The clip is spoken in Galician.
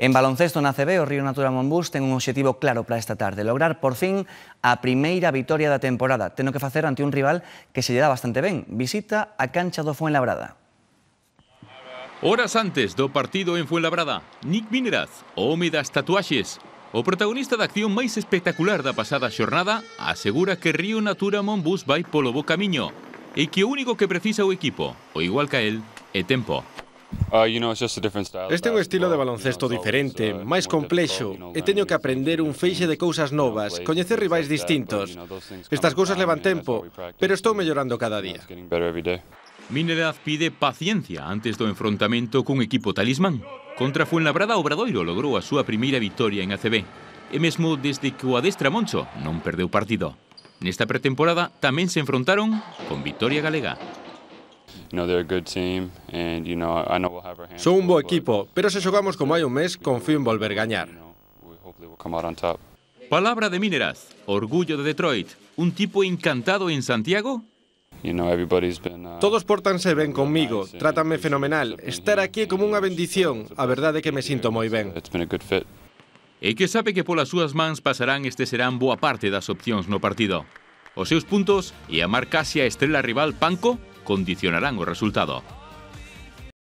En baloncesto na CB, o Río Natura Monbus ten un objetivo claro para esta tarde, lograr por fin a primeira vitoria da temporada. Teno que facer ante un rival que se lle dá bastante ben. Visita a cancha do Fuenlabrada. Horas antes do partido en Fuenlabrada, Nick Mineraz, home das tatuaxes. O protagonista da acción máis espectacular da pasada xornada asegura que Río Natura Monbus vai polo bo camiño e que o único que precisa o equipo, o igual que a él, é tempo. Ah, este é un estilo de baloncesto diferente, máis complexo, e teño que aprender un feixe de cousas novas, coñecer rivais distintos. Estas cousas levan tempo, pero estou mellorando cada día. Mineraz pide paciencia antes do enfrontamento cun equipo talismán. Contra Fuenlabrada, Obradoiro logrou a súa primeira victoria en ACB, e mesmo desde que o adestra Moncho non perdeu partido. Nesta pretemporada tamén se enfrontaron con Vitoria Galega. Son un bo equipo, pero se xogamos como hai un mes, confío en volver gañar. Palabra de Mineraz, orgullo de Detroit, un tipo encantado en Santiago uh, Todos portanse ben conmigo, trátame fenomenal. Estar aquí é como unha bendición, a verdade é que me sinto moi ben. E que sabe que polas súas mans pasarán este serán boa parte das opcións no partido. Os seus puntos e a marcase a estrela rival Panco condicionarán el resultado.